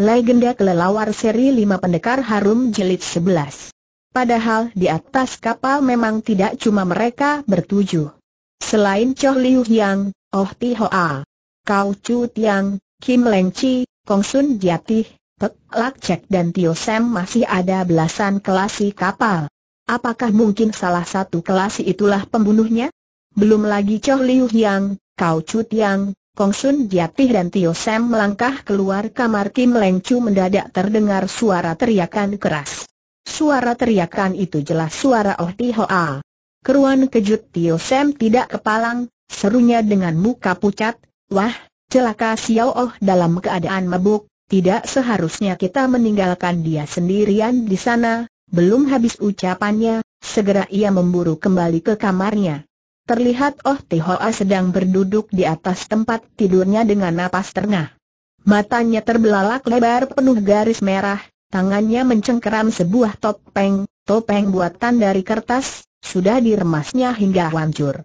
Legenda Kelelawar Seri 5 Pendekar Harum jelit 11 Padahal di atas kapal memang tidak cuma mereka bertujuh Selain Choh Liu Yang, Oh Ti Hoa, Kau Chu Tiang, Kim Leng Chi, Kong Sun Jiatih, Pek Lak Cek dan Tio Sam masih ada belasan kelasi kapal Apakah mungkin salah satu kelasi itulah pembunuhnya? Belum lagi Choh Liu Yang, Kau Chu Tiang, Kong Sun Jatih dan Tio Sam melangkah keluar kamar Kim Leng Chu mendadak terdengar suara teriakan keras. Suara teriakan itu jelas suara Oh Ti Hoa. Keruan kejut Tio Sam tidak kepalang, serunya dengan muka pucat, Wah, celaka Xiao Oh dalam keadaan mabuk, tidak seharusnya kita meninggalkan dia sendirian di sana, belum habis ucapannya, segera ia memburu kembali ke kamarnya terlihat Oh Tihoa sedang berduduk di atas tempat tidurnya dengan napas terengah. Matanya terbelalak lebar penuh garis merah, tangannya mencengkeram sebuah topeng, topeng buatan dari kertas, sudah diremasnya hingga hancur.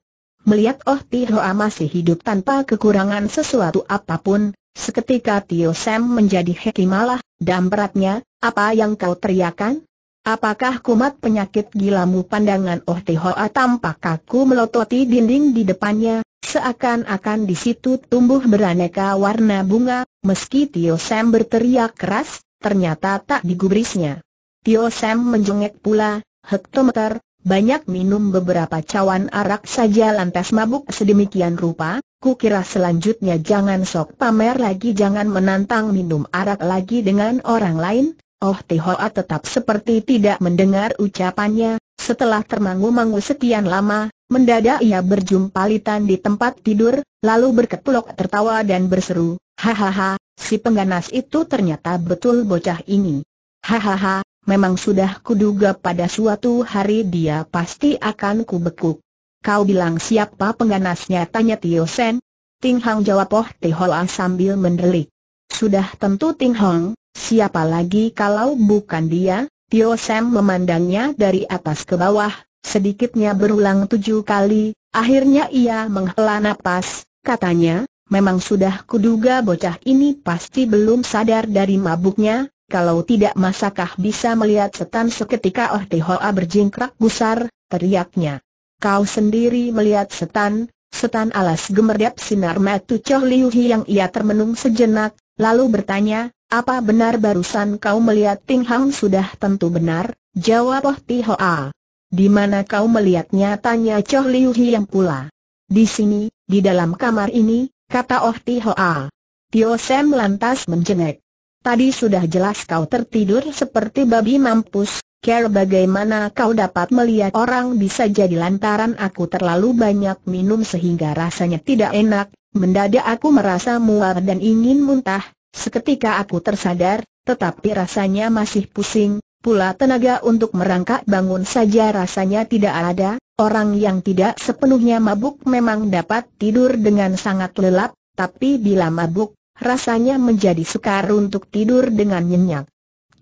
Melihat Oh Tihoa masih hidup tanpa kekurangan sesuatu apapun, seketika Tio Sam menjadi hekimalah dan beratnya, apa yang kau teriakan? Apakah kumat penyakit gilamu pandangan Oh Hoa tampak kaku melototi dinding di depannya, seakan-akan di situ tumbuh beraneka warna bunga, meski Tio Sam berteriak keras, ternyata tak digubrisnya. Tio Sam menjengek pula, hektometer, banyak minum beberapa cawan arak saja lantas mabuk sedemikian rupa, kukira selanjutnya jangan sok pamer lagi jangan menantang minum arak lagi dengan orang lain, Oh Tihoa tetap seperti tidak mendengar ucapannya, setelah termangu-mangu sekian lama, mendadak ia berjumpa Litan di tempat tidur, lalu berkepulok tertawa dan berseru, Hahaha, si pengganas itu ternyata betul bocah ini. Hahaha, memang sudah kuduga pada suatu hari dia pasti akan kubekuk. Kau bilang siapa pengganasnya? Tanya Tio Sen. Ting Hang jawab Oh Tihoa sambil mendelik. Sudah tentu Ting Hong, Siapa lagi kalau bukan dia? Tio Sam memandangnya dari atas ke bawah, sedikitnya berulang tujuh kali, akhirnya ia menghela nafas. katanya, memang sudah kuduga bocah ini pasti belum sadar dari mabuknya, kalau tidak masakah bisa melihat setan seketika Oh Tehoa berjingkrak gusar, teriaknya. Kau sendiri melihat setan, setan alas gemerdap sinar mata Choh Liu yang ia termenung sejenak, lalu bertanya, apa benar barusan kau melihat Ting Hang sudah tentu benar? Jawab Oh Ti Hoa. Di mana kau melihatnya? Tanya Choh Liu yang pula. Di sini, di dalam kamar ini, kata Oh Ti Hoa. Tio Sam lantas menjengek. Tadi sudah jelas kau tertidur seperti babi mampus, Care bagaimana kau dapat melihat orang bisa jadi lantaran aku terlalu banyak minum sehingga rasanya tidak enak, mendadak aku merasa mual dan ingin muntah, Seketika aku tersadar, tetapi rasanya masih pusing, pula tenaga untuk merangkak bangun saja rasanya tidak ada, orang yang tidak sepenuhnya mabuk memang dapat tidur dengan sangat lelap, tapi bila mabuk, rasanya menjadi sukar untuk tidur dengan nyenyak.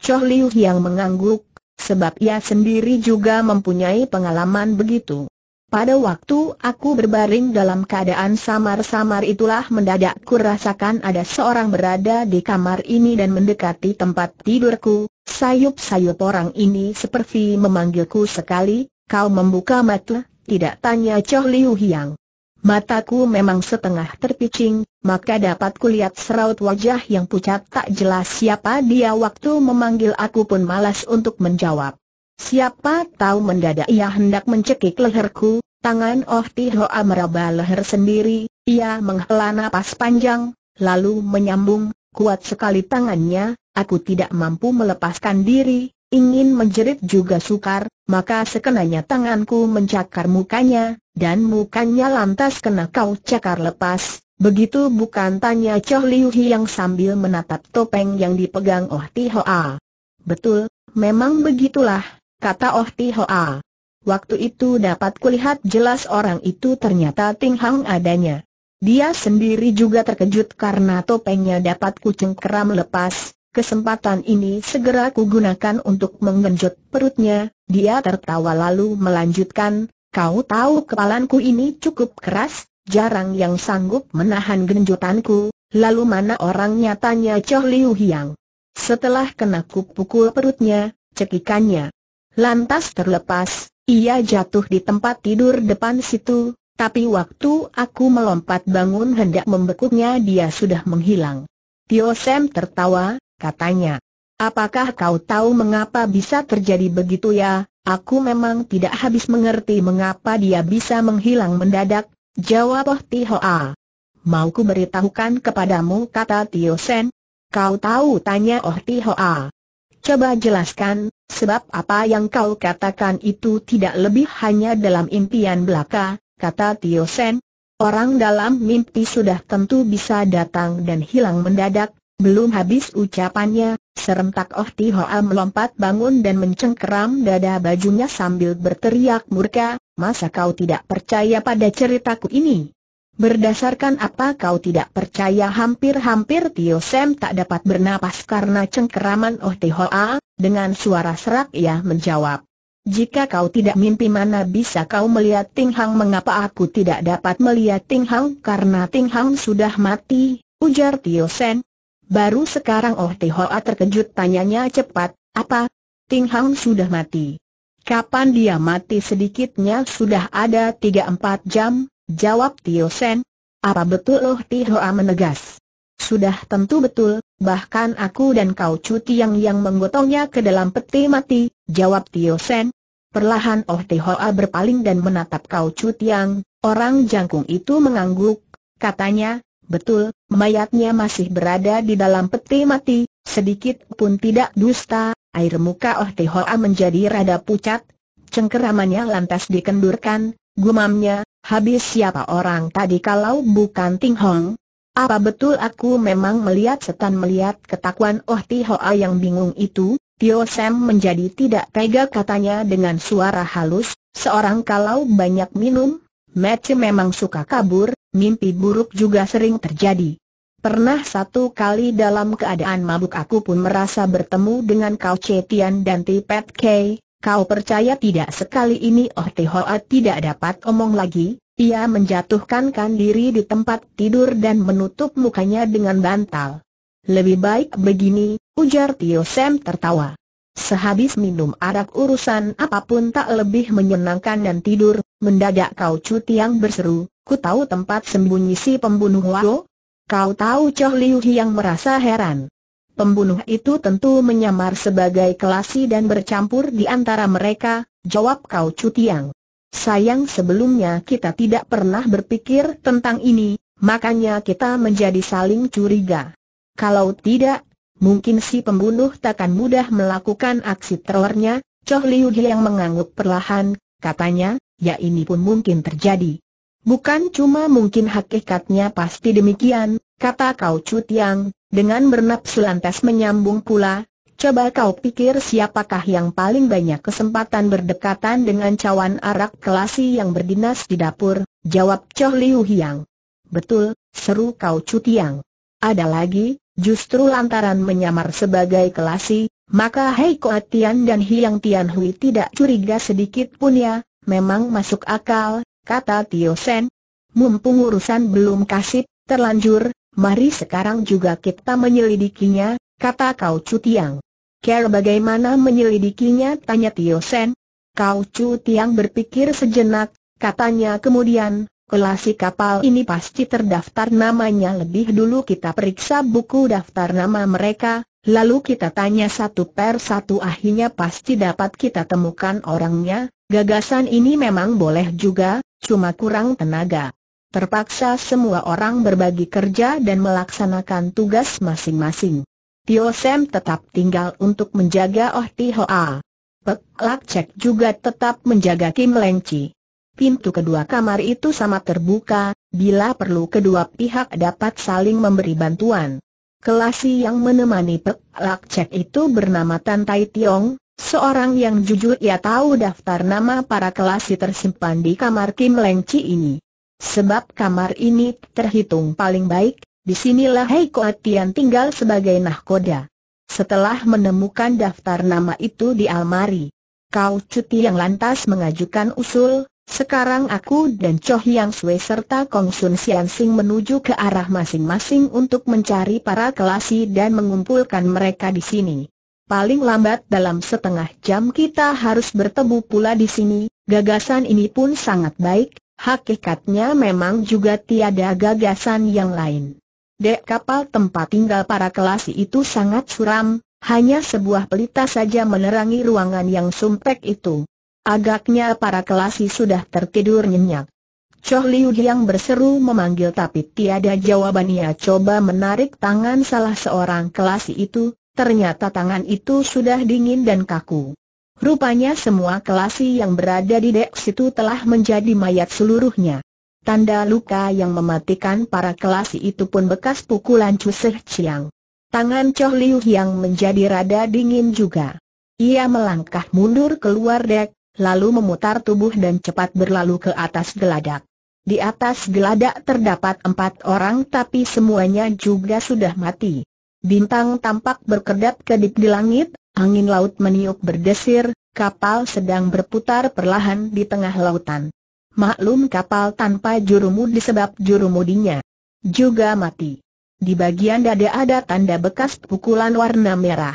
Choh Liu yang mengangguk, sebab ia sendiri juga mempunyai pengalaman begitu. Pada waktu aku berbaring dalam keadaan samar-samar itulah mendadak ku rasakan ada seorang berada di kamar ini dan mendekati tempat tidurku. Sayup-sayup orang ini seperti memanggilku sekali, kau membuka mata, tidak tanya Choh Liu Hiang. Mataku memang setengah terpicing, maka dapat kulihat seraut wajah yang pucat tak jelas siapa dia waktu memanggil aku pun malas untuk menjawab. Siapa tahu mendadak ia hendak mencekik leherku, tangan Oh Tihoa meraba leher sendiri, ia menghela napas panjang, lalu menyambung, kuat sekali tangannya, aku tidak mampu melepaskan diri, ingin menjerit juga sukar, maka sekenanya tanganku mencakar mukanya, dan mukanya lantas kena kau cakar lepas. Begitu bukan tanya Choh Liu yang sambil menatap topeng yang dipegang Oh Ti Hoa. Ah, betul, memang begitulah, kata Oh Ti Hoa. Waktu itu dapat kulihat jelas orang itu ternyata Ting Hang adanya. Dia sendiri juga terkejut karena topengnya dapat kucing keram lepas, Kesempatan ini segera kugunakan untuk menggenjot perutnya, dia tertawa lalu melanjutkan, kau tahu kepalanku ini cukup keras, jarang yang sanggup menahan genjotanku, lalu mana orang nyatanya Choh Liu Hiang. Setelah kena kupukul perutnya, cekikannya, Lantas terlepas, ia jatuh di tempat tidur depan situ, tapi waktu aku melompat bangun hendak membekuknya dia sudah menghilang. Tio Sam tertawa, katanya. Apakah kau tahu mengapa bisa terjadi begitu ya? Aku memang tidak habis mengerti mengapa dia bisa menghilang mendadak, jawab Oh Tihoa. Mau ku beritahukan kepadamu kata Tio Sen. Kau tahu tanya Oh Tihoa. Coba jelaskan, sebab apa yang kau katakan itu tidak lebih hanya dalam impian belaka, kata Tio Sen. Orang dalam mimpi sudah tentu bisa datang dan hilang mendadak, belum habis ucapannya, serentak Oh Tihoa melompat bangun dan mencengkeram dada bajunya sambil berteriak murka, masa kau tidak percaya pada ceritaku ini? Berdasarkan apa kau tidak percaya hampir-hampir Tio Sam tak dapat bernapas karena cengkeraman Oh Hoa, dengan suara serak ia menjawab. Jika kau tidak mimpi mana bisa kau melihat Ting Hang mengapa aku tidak dapat melihat Ting Hang karena Ting Hang sudah mati, ujar Tio Sen. Baru sekarang Oh Hoa terkejut tanyanya cepat, apa? Ting Hang sudah mati. Kapan dia mati sedikitnya sudah ada 3-4 jam, Jawab Tio Sen. Apa betul Loh Tihoa menegas? Sudah tentu betul, bahkan aku dan kau cuti yang yang menggotongnya ke dalam peti mati, jawab Tio Sen. Perlahan Oh Tihoa berpaling dan menatap kau cuti Yang. orang jangkung itu mengangguk, katanya, betul, mayatnya masih berada di dalam peti mati, sedikit pun tidak dusta, air muka Oh Tihoa menjadi rada pucat, cengkeramannya lantas dikendurkan, gumamnya, Habis siapa orang tadi kalau bukan Ting Hong? Apa betul aku memang melihat setan melihat ketakuan Oh Ti Hoa yang bingung itu? Tio Sam menjadi tidak tega katanya dengan suara halus, seorang kalau banyak minum, Matthew memang suka kabur, mimpi buruk juga sering terjadi. Pernah satu kali dalam keadaan mabuk aku pun merasa bertemu dengan Kau Chetian dan Tipet Kay. Kau percaya tidak sekali ini Oh Tehoa tidak dapat omong lagi, ia menjatuhkan diri di tempat tidur dan menutup mukanya dengan bantal. Lebih baik begini, ujar Tio Sam tertawa. Sehabis minum arak urusan apapun tak lebih menyenangkan dan tidur, mendadak kau cuti yang berseru, ku tahu tempat sembunyi si pembunuh Wao. Kau tahu Choh Liu yang merasa heran. Pembunuh itu tentu menyamar sebagai kelasi dan bercampur di antara mereka, jawab Kau Cutiang. Sayang sebelumnya kita tidak pernah berpikir tentang ini, makanya kita menjadi saling curiga. Kalau tidak, mungkin si pembunuh takkan mudah melakukan aksi terornya, Choh Liu yang mengangguk perlahan, katanya, ya ini pun mungkin terjadi. Bukan cuma mungkin hakikatnya pasti demikian, kata Kau Cutiang, dengan bernafsu lantas menyambung pula, coba kau pikir siapakah yang paling banyak kesempatan berdekatan dengan cawan arak kelasi yang berdinas di dapur, jawab Choh Liu Hiang. Betul, seru kau cutiang. Ada lagi, justru lantaran menyamar sebagai kelasi, maka Hei Koa Tian dan Hiang Tian Hui tidak curiga sedikit pun ya, memang masuk akal, kata Tio Sen. Mumpung urusan belum kasih terlanjur, Mari sekarang juga kita menyelidikinya, kata Kau Chu Tiang. Care bagaimana menyelidikinya tanya Tio Sen. Kau Chu Tiang berpikir sejenak, katanya kemudian, Kelasi kapal ini pasti terdaftar namanya lebih dulu kita periksa buku daftar nama mereka, lalu kita tanya satu per satu akhirnya pasti dapat kita temukan orangnya, gagasan ini memang boleh juga, cuma kurang tenaga. Terpaksa semua orang berbagi kerja dan melaksanakan tugas masing-masing. Tio Sam tetap tinggal untuk menjaga Oh Ti Hoa. Pek Lak Cek juga tetap menjaga Kim Leng Chi. Pintu kedua kamar itu sama terbuka, bila perlu kedua pihak dapat saling memberi bantuan. Kelasi yang menemani Pek Lak Cek itu bernama Tan Tai Tiong, seorang yang jujur ia tahu daftar nama para kelasi tersimpan di kamar Kim Leng Chi ini. Sebab kamar ini terhitung paling baik, disinilah Hei Koatian tinggal sebagai nahkoda. Setelah menemukan daftar nama itu di almari, Kau Cuti yang lantas mengajukan usul, sekarang aku dan Choh Yang Sui serta Kong Sun Sian Sing menuju ke arah masing-masing untuk mencari para kelasi dan mengumpulkan mereka di sini. Paling lambat dalam setengah jam kita harus bertemu pula di sini, gagasan ini pun sangat baik, Hakikatnya memang juga tiada gagasan yang lain. Dek kapal tempat tinggal para kelasi itu sangat suram, hanya sebuah pelita saja menerangi ruangan yang sumpek itu. Agaknya para kelasi sudah tertidur nyenyak. Choh Liu yang berseru memanggil tapi tiada jawaban. Ia coba menarik tangan salah seorang kelasi itu, ternyata tangan itu sudah dingin dan kaku. Rupanya semua kelasi yang berada di dek situ telah menjadi mayat seluruhnya. Tanda luka yang mematikan para kelasi itu pun bekas pukulan Cuseh Chiang. Tangan Choh Liu yang menjadi rada dingin juga. Ia melangkah mundur keluar dek, lalu memutar tubuh dan cepat berlalu ke atas geladak. Di atas geladak terdapat empat orang tapi semuanya juga sudah mati. Bintang tampak berkedap-kedip di langit, Angin laut meniup berdesir, kapal sedang berputar perlahan di tengah lautan. Maklum kapal tanpa jurumud disebab jurumudinya juga mati. Di bagian dada ada tanda bekas pukulan warna merah.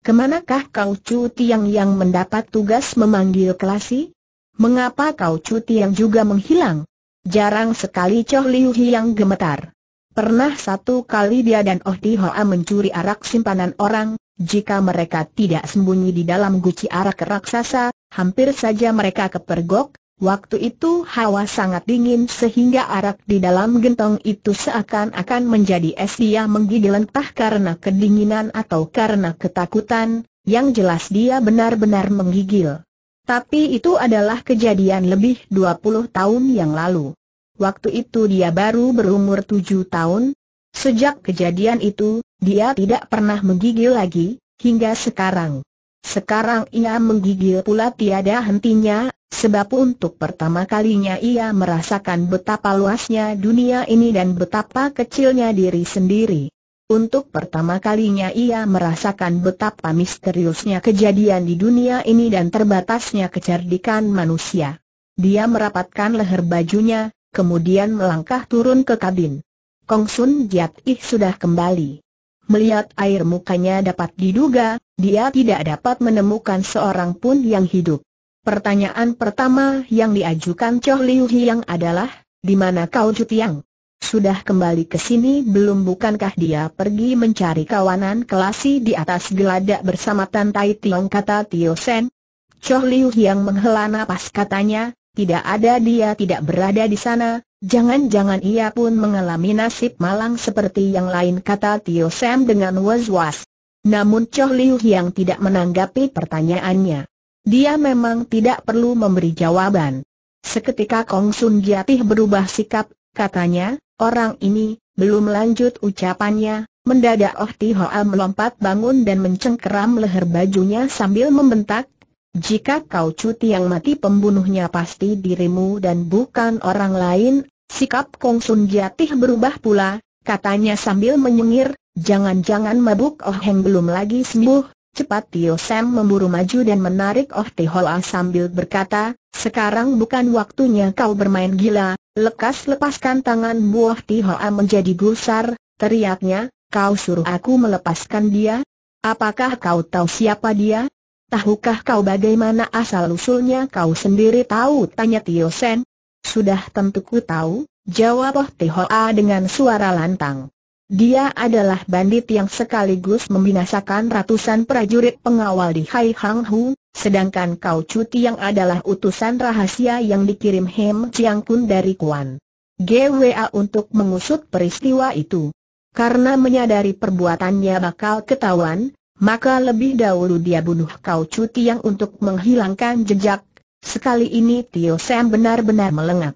Kemanakah kau cuti yang yang mendapat tugas memanggil Klasi? Mengapa kau cuti yang juga menghilang? Jarang sekali Choh Liu yang gemetar. Pernah satu kali dia dan Oh Ti Hoa mencuri arak simpanan orang, jika mereka tidak sembunyi di dalam guci arak raksasa, hampir saja mereka kepergok, Waktu itu hawa sangat dingin sehingga arak di dalam gentong itu seakan-akan menjadi es dia menggigil entah karena kedinginan atau karena ketakutan, yang jelas dia benar-benar menggigil. Tapi itu adalah kejadian lebih 20 tahun yang lalu. Waktu itu dia baru berumur 7 tahun, Sejak kejadian itu, dia tidak pernah menggigil lagi, hingga sekarang. Sekarang ia menggigil pula tiada hentinya, sebab untuk pertama kalinya ia merasakan betapa luasnya dunia ini dan betapa kecilnya diri sendiri. Untuk pertama kalinya ia merasakan betapa misteriusnya kejadian di dunia ini dan terbatasnya kecerdikan manusia. Dia merapatkan leher bajunya, kemudian melangkah turun ke kabin. Kong Sun Jiat Ih sudah kembali. Melihat air mukanya dapat diduga, dia tidak dapat menemukan seorang pun yang hidup. Pertanyaan pertama yang diajukan Choh Liu Hiang adalah, di mana kau Jutiang? Sudah kembali ke sini belum bukankah dia pergi mencari kawanan kelasi di atas geladak bersama Tan Tai Tiong kata Tio Sen? Choh Liu Hiang menghela napas katanya, tidak ada dia tidak berada di sana, jangan-jangan ia pun mengalami nasib malang seperti yang lain kata Tio Sam dengan was-was. Namun Choh Liu yang tidak menanggapi pertanyaannya. Dia memang tidak perlu memberi jawaban. Seketika Kong Sun Jatih berubah sikap, katanya, orang ini, belum lanjut ucapannya, mendadak Oh Ti Hoa melompat bangun dan mencengkeram leher bajunya sambil membentak, jika kau cuti yang mati pembunuhnya pasti dirimu dan bukan orang lain, sikap Kong Sun Jatih berubah pula, katanya sambil menyengir, jangan-jangan mabuk Oh Heng belum lagi sembuh, Cepat Tio Sam memburu maju dan menarik Oh Ti Tihoa sambil berkata, sekarang bukan waktunya kau bermain gila, lekas lepaskan tangan buah Ah menjadi gusar, teriaknya, kau suruh aku melepaskan dia? Apakah kau tahu siapa dia? Tahukah kau bagaimana asal-usulnya kau sendiri tahu? Tanya Tio Sen. Sudah tentu ku tahu, jawab Oh A dengan suara lantang. Dia adalah bandit yang sekaligus membinasakan ratusan prajurit pengawal di Hai Hang Hu, sedangkan Kau Cuti yang adalah utusan rahasia yang dikirim Hem Chiang Kun dari Kuan GWA untuk mengusut peristiwa itu. Karena menyadari perbuatannya bakal ketahuan, maka lebih dahulu dia bunuh kau cuti yang untuk menghilangkan jejak. Sekali ini Tio Sam benar-benar melengak.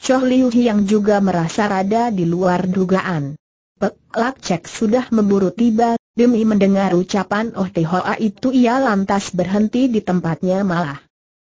Choh Liu Hiang juga merasa rada di luar dugaan. Pek Lak Cek sudah memburu tiba, demi mendengar ucapan Oh Te Hoa itu ia lantas berhenti di tempatnya malah.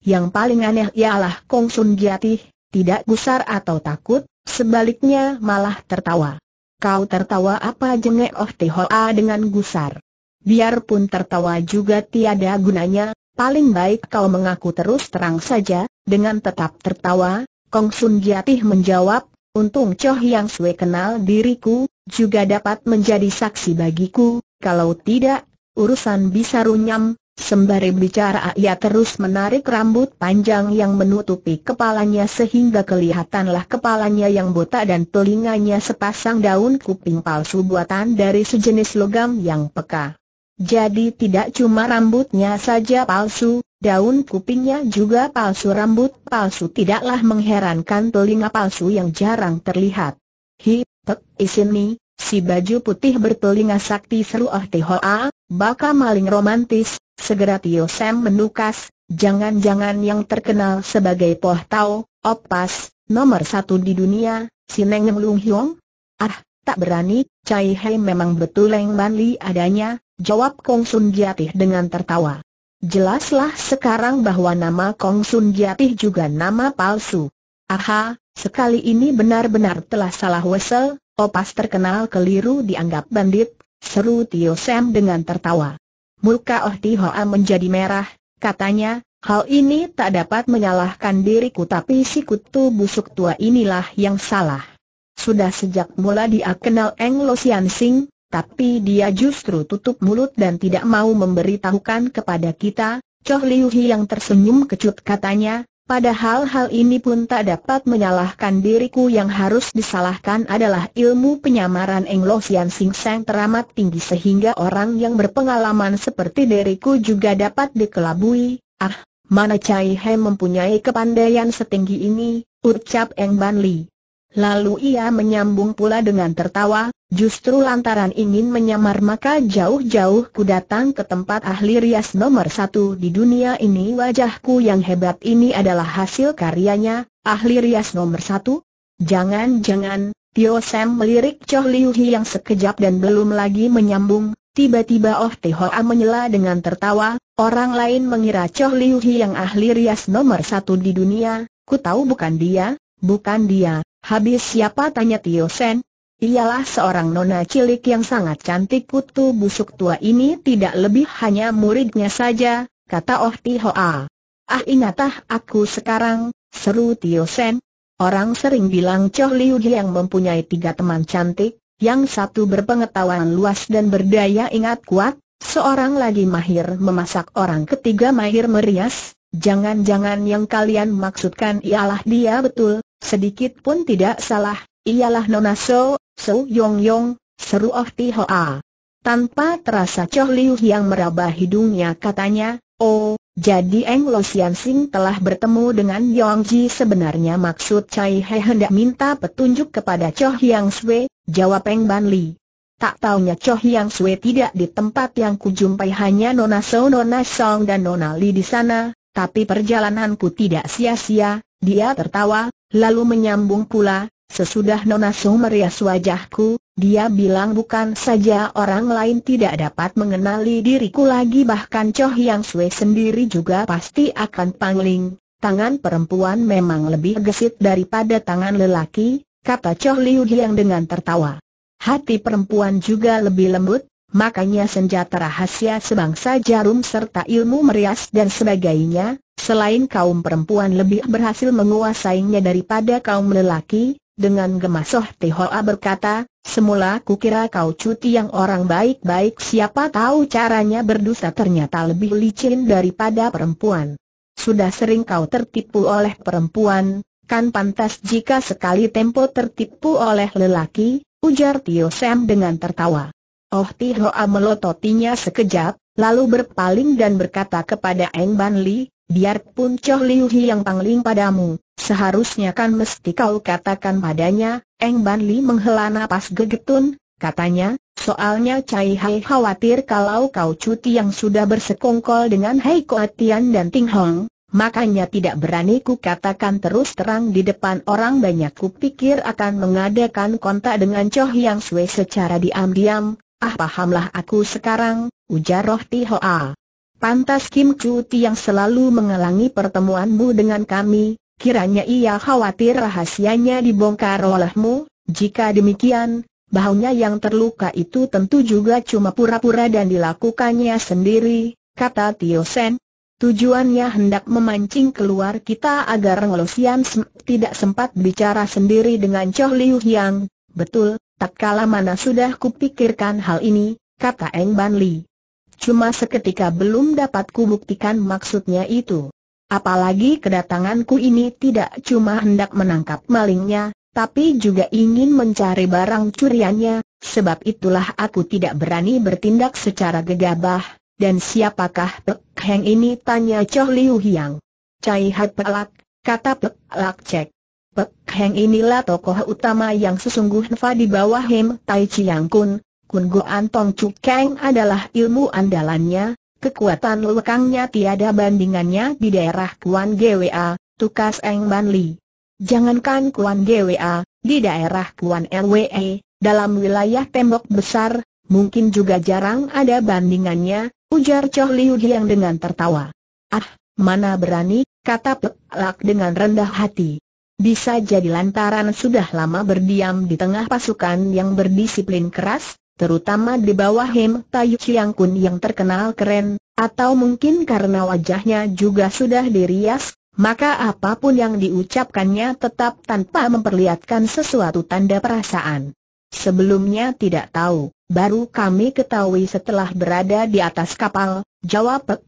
Yang paling aneh ialah Kong Sun Giatih, tidak gusar atau takut, sebaliknya malah tertawa. Kau tertawa apa jengek Oh Te Hoa dengan gusar? biarpun tertawa juga tiada gunanya, paling baik kau mengaku terus terang saja, dengan tetap tertawa, Kong Sun Giatih menjawab, untung Choh Yang Sui kenal diriku, juga dapat menjadi saksi bagiku, kalau tidak, urusan bisa runyam, Sembari bicara ia terus menarik rambut panjang yang menutupi kepalanya sehingga kelihatanlah kepalanya yang botak dan telinganya sepasang daun kuping palsu buatan dari sejenis logam yang peka. Jadi tidak cuma rambutnya saja palsu, daun kupingnya juga palsu rambut palsu tidaklah mengherankan telinga palsu yang jarang terlihat. Hi, tek isini, si baju putih bertelinga sakti seru ah tihoa, baka maling romantis, segera Tio Sam menukas, jangan-jangan yang terkenal sebagai Poh Tau, Opas, nomor satu di dunia, si Neng Lung Hiong? Ah, tak berani, Cai Hei memang betul Leng Ban Li adanya, Jawab Kong Sun Giatih dengan tertawa. Jelaslah sekarang bahwa nama Kong Sun Giatih juga nama palsu. Aha, sekali ini benar-benar telah salah wesel, opas terkenal keliru dianggap bandit, seru Tio Sam dengan tertawa. Muka Oh Tihoa menjadi merah, katanya, hal ini tak dapat menyalahkan diriku tapi si kutu busuk tua inilah yang salah. Sudah sejak mula dia kenal Eng Lo Sian Sing, tapi dia justru tutup mulut dan tidak mau memberitahukan kepada kita, Choh Liu Hi yang tersenyum kecut katanya, padahal hal ini pun tak dapat menyalahkan diriku yang harus disalahkan adalah ilmu penyamaran Lo Sian Sing Seng teramat tinggi sehingga orang yang berpengalaman seperti diriku juga dapat dikelabui, ah, mana Cai He mempunyai kepandaian setinggi ini, ucap Eng Ban Li. Lalu ia menyambung pula dengan tertawa, Justru lantaran ingin menyamar maka jauh-jauh ku datang ke tempat ahli rias nomor satu di dunia ini Wajahku yang hebat ini adalah hasil karyanya, ahli rias nomor satu? Jangan-jangan, Tio Sam melirik Choh Liu Hi yang sekejap dan belum lagi menyambung Tiba-tiba Oh Te Hoa menyela dengan tertawa, orang lain mengira Choh Liu Hi yang ahli rias nomor satu di dunia, ku tahu bukan dia, bukan dia, habis siapa tanya Tio Sen, Ialah seorang nona cilik yang sangat cantik putu busuk tua ini tidak lebih hanya muridnya saja, kata Oh Ti Hoa. Ah ingatah aku sekarang, seru Tio Sen. Orang sering bilang Choh Liu yang mempunyai tiga teman cantik, yang satu berpengetahuan luas dan berdaya ingat kuat, seorang lagi mahir memasak orang ketiga mahir merias, Jangan-jangan yang kalian maksudkan ialah dia betul, sedikit pun tidak salah, Ialah Nona So, So Yong Yong, seru Oh Ti Hoa. Tanpa terasa Choh Liu yang meraba hidungnya katanya, Oh, jadi Eng Lo Sian Sing telah bertemu dengan Yong Ji sebenarnya maksud Chai He hendak minta petunjuk kepada Choh Yang Sui, jawab Eng Ban Li. Tak taunya Choh Yang Sui tidak di tempat yang kujumpai hanya Nona So Nona Song dan Nona Li di sana, tapi perjalananku tidak sia-sia, dia tertawa, lalu menyambung pula, Sesudah Nona Su merias wajahku, dia bilang bukan saja orang lain tidak dapat mengenali diriku lagi bahkan Choh Yang Sui sendiri juga pasti akan pangling. Tangan perempuan memang lebih gesit daripada tangan lelaki, kata Choh Liu Hiang dengan tertawa. Hati perempuan juga lebih lembut, makanya senjata rahasia sebangsa jarum serta ilmu merias dan sebagainya, selain kaum perempuan lebih berhasil menguasainya daripada kaum lelaki, dengan gemasoh, Soh Tehoa berkata, semula ku kira kau cuti yang orang baik-baik siapa tahu caranya berdusta ternyata lebih licin daripada perempuan. Sudah sering kau tertipu oleh perempuan, kan pantas jika sekali tempo tertipu oleh lelaki, ujar Tio Sam dengan tertawa. Oh Tihoa melototinya sekejap, lalu berpaling dan berkata kepada Eng Ban Li, biarpun Choh Liu Hi yang pangling padamu, seharusnya kan mesti kau katakan padanya, Eng Ban Li menghela nafas gegetun, katanya, soalnya Cai Hai khawatir kalau kau cuti yang sudah bersekongkol dengan Hai Koatian dan Ting Hong, makanya tidak berani ku katakan terus terang di depan orang banyak ku pikir akan mengadakan kontak dengan Choh Yang Sui secara diam-diam, ah pahamlah aku sekarang, ujar Roh Hoa. Pantas Kim Chu Ti yang selalu menghalangi pertemuanmu dengan kami, Kiranya ia khawatir rahasianya dibongkar olehmu, jika demikian, bahunya yang terluka itu tentu juga cuma pura-pura dan dilakukannya sendiri, kata Tio Sen. Tujuannya hendak memancing keluar kita agar Ngolosian tidak sempat bicara sendiri dengan Choh Liu Yang. Betul, tak kala mana sudah kupikirkan hal ini, kata Eng Ban Li. Cuma seketika belum dapat kubuktikan maksudnya itu. Apalagi kedatanganku ini tidak cuma hendak menangkap malingnya, tapi juga ingin mencari barang curiannya, sebab itulah aku tidak berani bertindak secara gegabah, dan siapakah Pek Heng ini tanya Choh Liu Hiang. Cai Hat Pek Lak, kata Pek Lak Cek. Pek Heng inilah tokoh utama yang sesungguhnya di bawah Hem Tai Chiang Kun, Kun Goan Tong Chu Kang adalah ilmu andalannya, Kekuatan lekangnya tiada bandingannya di daerah Kuan Gwa, tukas Eng Ban Li. Jangankan Kuan Gwa, di daerah Kuan Lwe, dalam wilayah tembok besar, mungkin juga jarang ada bandingannya, ujar Choh Liu yang dengan tertawa. Ah, mana berani, kata Pek dengan rendah hati. Bisa jadi lantaran sudah lama berdiam di tengah pasukan yang berdisiplin keras, terutama di bawah Hem Tayu Chiang Kun yang terkenal keren, atau mungkin karena wajahnya juga sudah dirias, maka apapun yang diucapkannya tetap tanpa memperlihatkan sesuatu tanda perasaan. Sebelumnya tidak tahu, baru kami ketahui setelah berada di atas kapal, jawab Pek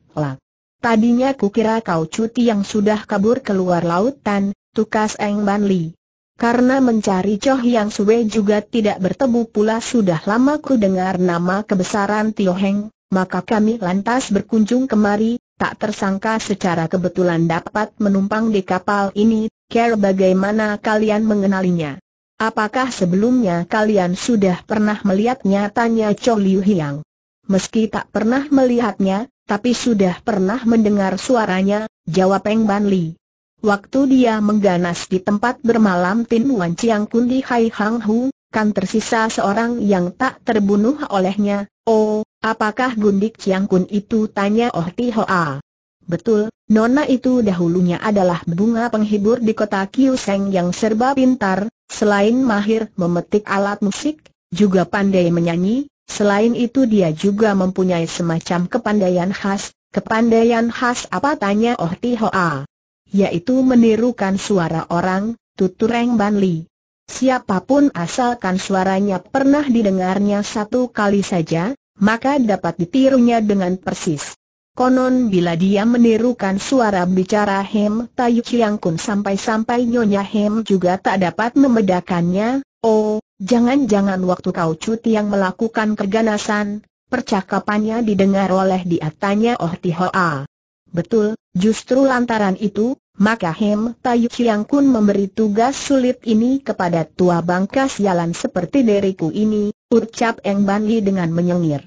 Tadinya kukira kau cuti yang sudah kabur keluar lautan, tukas Eng Ban Li. Karena mencari Choh Yang Sue juga tidak bertemu pula sudah lama ku dengar nama kebesaran Tio Heng, maka kami lantas berkunjung kemari, tak tersangka secara kebetulan dapat menumpang di kapal ini, care bagaimana kalian mengenalinya. Apakah sebelumnya kalian sudah pernah melihatnya? Tanya Choh Liu Hiang. Meski tak pernah melihatnya, tapi sudah pernah mendengar suaranya, jawab Peng Ban Li. Waktu dia mengganas di tempat bermalam Tin Wan Chiang Kun di Hai Hang Hu, kan tersisa seorang yang tak terbunuh olehnya. Oh, apakah Gundik Chiang Kun itu tanya Oh Ti Hoa. Betul, Nona itu dahulunya adalah bunga penghibur di kota Seng yang serba pintar, selain mahir memetik alat musik, juga pandai menyanyi, selain itu dia juga mempunyai semacam kepandaian khas, kepandaian khas apa tanya Oh Ti Hoa yaitu menirukan suara orang, tutur Ban Banli. Siapapun asalkan suaranya pernah didengarnya satu kali saja, maka dapat ditirunya dengan persis. Konon bila dia menirukan suara bicara Hem Tayu Chiang Kun sampai-sampai Nyonya Hem juga tak dapat membedakannya, oh, jangan-jangan waktu kau cuti yang melakukan keganasan, percakapannya didengar oleh diatanya. Oh Tihoa. Betul, justru lantaran itu, maka Hem Tayu Chiang Kun memberi tugas sulit ini kepada tua bangkas jalan seperti diriku ini, ucap Eng Ban Li dengan menyengir.